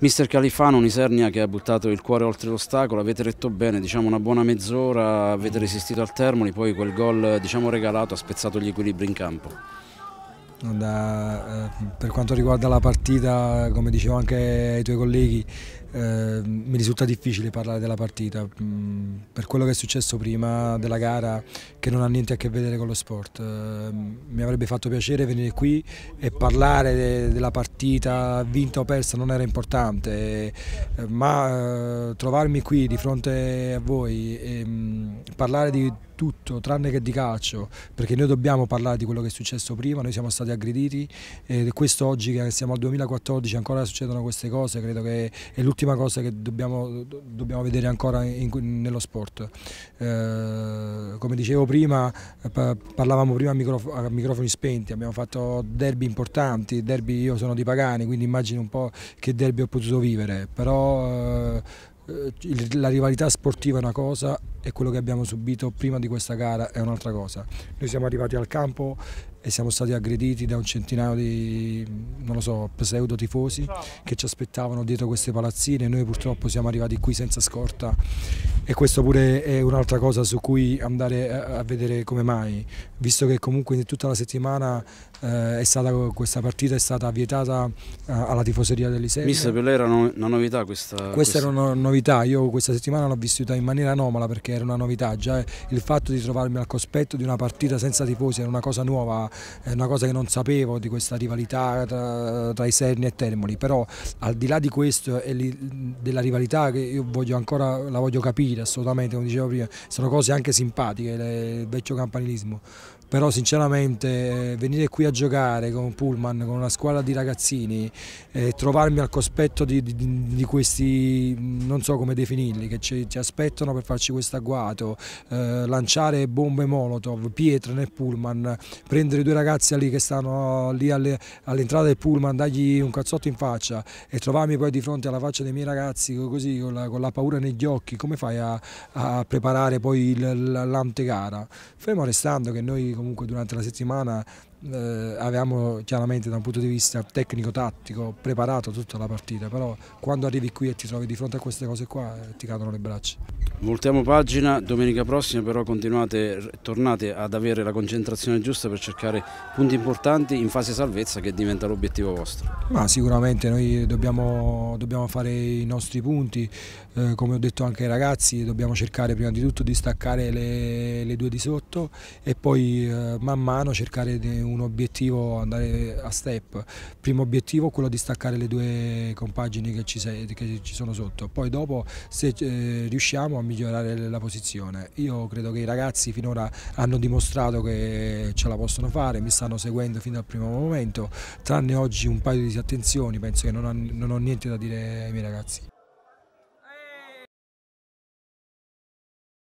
Mister Califano, un'Isernia che ha buttato il cuore oltre l'ostacolo, avete retto bene, diciamo una buona mezz'ora, avete resistito al Termoli, poi quel gol diciamo, regalato ha spezzato gli equilibri in campo. Da, eh, per quanto riguarda la partita, come dicevo anche ai tuoi colleghi, eh, mi risulta difficile parlare della partita mm, per quello che è successo prima della gara che non ha niente a che vedere con lo sport. Eh, mi avrebbe fatto piacere venire qui e parlare de della partita vinta o persa non era importante, ehm, eh, ma trovarmi qui di fronte a voi e mh, mm, parlare di tutto tranne che di calcio perché noi dobbiamo parlare di quello che è successo prima, noi siamo stati aggrediti e questo oggi che siamo al 2014 ancora succedono queste cose, credo che è l'ultima l'ultima cosa che dobbiamo, dobbiamo vedere ancora in, nello sport. Eh, come dicevo prima, parlavamo prima a, microf a, microfoni spenti, abbiamo fatto derby importanti, derby io sono di Pagani, quindi immagino un po' che derby ho potuto vivere, però eh, la rivalità sportiva è una cosa e quello che abbiamo subito prima di questa gara è un'altra cosa. Noi siamo arrivati al campo e siamo stati aggrediti da un centinaio di so, pseudo tifosi che ci aspettavano dietro queste palazzine, noi purtroppo siamo arrivati qui senza scorta e questo pure è un'altra cosa su cui andare a vedere come mai, visto che comunque tutta la settimana eh, stata, questa partita è stata vietata eh, alla tifoseria dell'Iseo. Mister, per lei era una novità questa? Questa, questa... era una novità, io questa settimana l'ho vissuta in maniera anomala perché era una novità, già il fatto di trovarmi al cospetto di una partita senza tifosi era una cosa nuova, è una cosa che non sapevo di questa rivalità tra, tra Serni e Termoli, però al di là di questo e della rivalità che io voglio ancora, la voglio capire assolutamente, come dicevo prima, sono cose anche simpatiche, le, il vecchio campanilismo, però sinceramente eh, venire qui a giocare con Pullman, con una squadra di ragazzini, eh, trovarmi al cospetto di, di, di, questi, non so come definirli, che ci, ci aspettano per farci questa agguato, eh, lanciare bombe molotov, pietre nel pullman, prendere due ragazzi lì che stanno lì all'entrata all del pullman, dargli un cazzotto in faccia e trovarmi poi di fronte alla faccia dei miei ragazzi così con la, con la paura negli occhi, come fai a, a preparare poi l'antegara? Fermo restando che noi comunque durante la settimana eh, avevamo chiaramente da un punto di vista tecnico-tattico preparato tutta la partita, però quando arrivi qui e ti trovi di fronte a queste cose qua eh, ti cadono le braccia. Voltiamo pagina, domenica prossima però continuate, tornate ad avere la concentrazione giusta per cercare punti importanti in fase salvezza che diventa l'obiettivo vostro. Ma sicuramente noi dobbiamo, dobbiamo fare i nostri punti, eh, come ho detto anche ai ragazzi, dobbiamo cercare prima di tutto di staccare le, le due di sotto e poi eh, man mano cercare di un un obiettivo andare a step. Primo obiettivo quello di staccare le due compagini che ci, sei, che ci sono sotto, poi dopo se eh, riusciamo a migliorare la posizione. Io credo che i ragazzi finora hanno dimostrato che ce la possono fare, mi stanno seguendo fin dal primo momento, tranne oggi un paio di disattenzioni, penso che non ho, non ho niente da dire ai miei ragazzi.